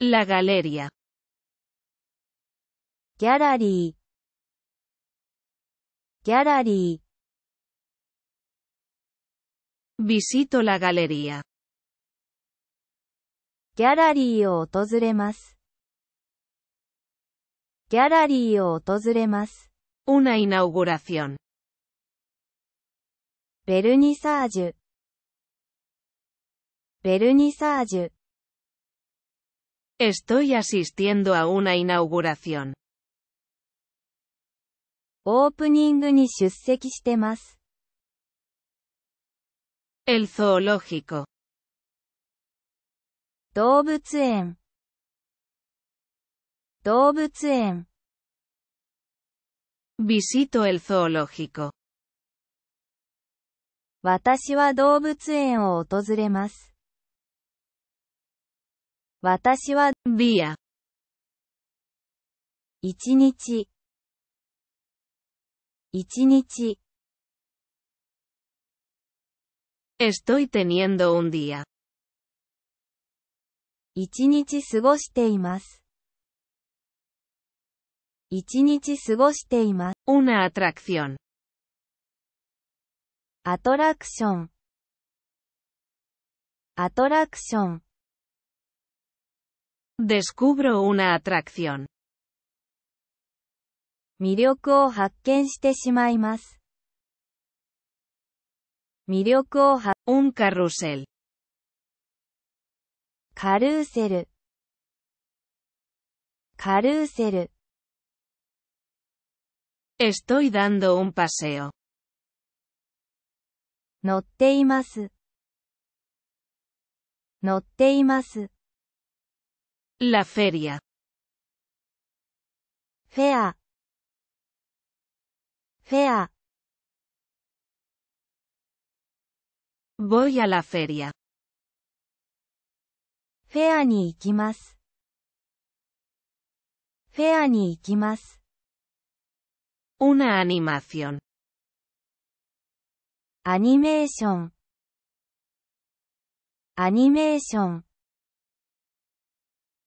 La galería. Gallery. Gallery. Visito la galería. Gallery o Gallery o Una inauguración. Vernissage. Vernissage. Estoy asistiendo a una inauguración. Opening ni El zoológico. Dobutsuen. Dobutsuen. Visito el zoológico. Watashi wa doubutsuen o otozuremasu. 私は、ビア。一日、一日。Estoy teniendo un día. 一日過ごしています。一日過ごしています。Una atracción. アトラクション。アトラクション。Descubro una atracción. Mirio Koha Kenshti Simaimas. Mirio Koha. Un carrusel. Caruser. Caruser. Estoy dando un paseo. No teimas. No teimas. La feria. Fea. Fea. Voy a la feria. Fea ni ikimasu. Fea ni ikimasu. Una animación. Animation. Animation.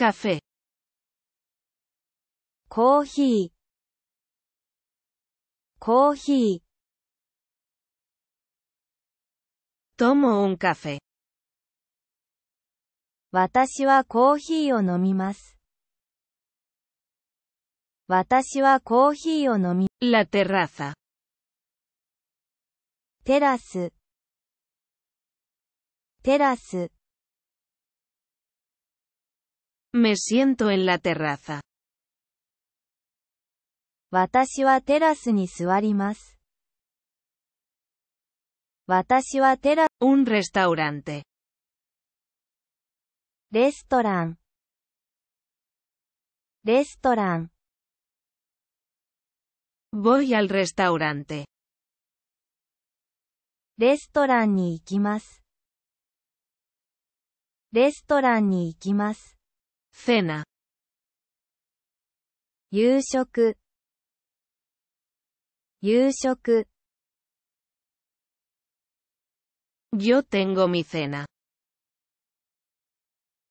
カフェコーヒーコーヒートモ m ンカフェ。私はコーヒーを飲みます。私はコーヒーを飲み、ラテラサ。テラステラス Me siento en la terraza. Watashiwa terasu ni suarimas. Watashiwa tera un restaurante. Restaurant. Restaurant. Voy al restaurante. Restaurant ni ikimasu. Restaurant ni ikimasu. Cena. 夕食夕食 Yo tengo mi cena.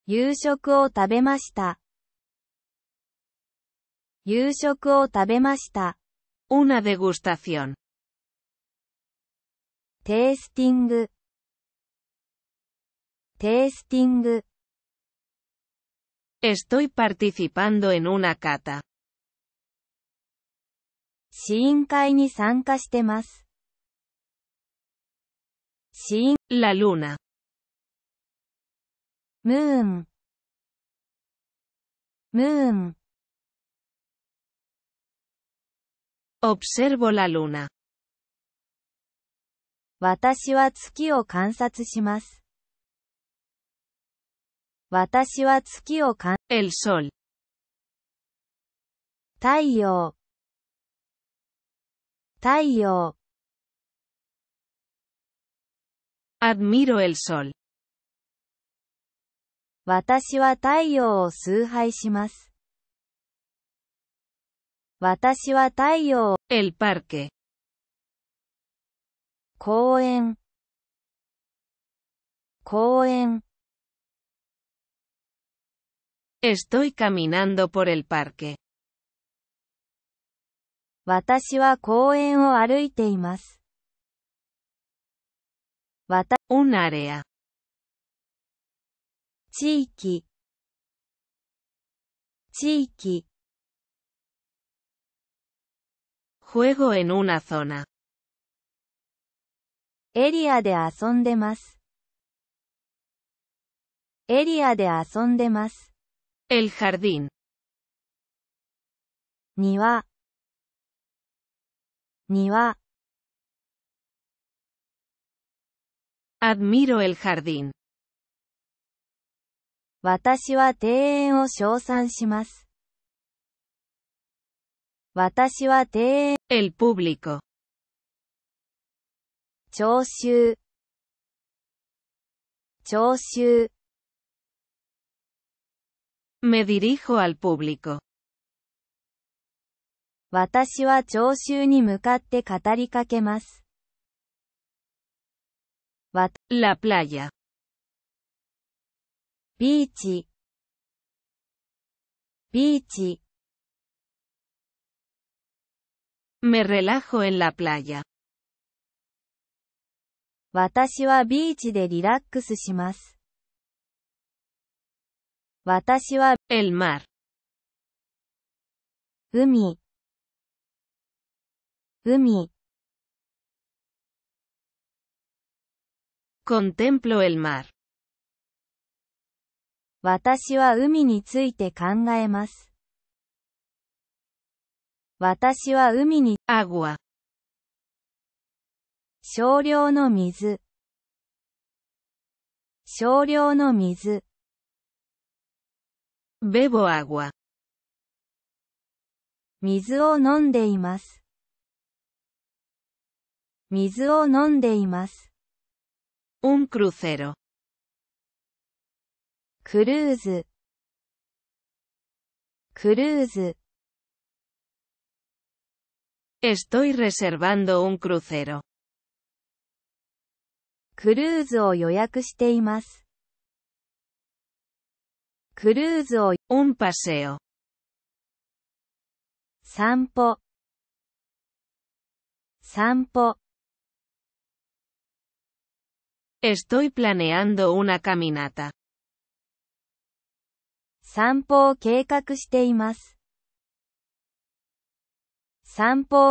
夕食を食べました。夕食を食べました。Una degustación. テイスティングテイスティング Estoy participando en una cata. 試飲会に参加してます。試飲 La luna. ムーン。ムーン。Observo la luna. 私は月を観察します。私は月を感 El sol. 太陽太陽 Admiro el sol. 私は太陽を崇拝します。私は太陽を El parque. 公園公園 Estoy caminando por el parque. O Un área. Chiqui. Chiqui. Juego en una zona. Area de más. Area de más. El jardín. 庭庭 Admiro el jardín. 私は庭園を称賛します。私は庭園。El público. 聴衆聴衆 Me dirijo al público. 私は聴衆に向かって語りかけます。La playa. ビーチ。ビーチ。Me relajo en la playa. 私はビーチでリラックスします。私は、el mar。海。海。contemplo el mar。私は海について考えます。私は海に、agua。少量の水。少量の水。Bebo agua. 水を飲んでいます。水を飲んでいます。Un crucero. クルーズ。クルーズ。Estoy reservando un crucero. クルーズを予約しています。Cruz hoy, un paseo. Sampo. Sampo. Estoy planeando una caminata. 散歩を計画しています。散歩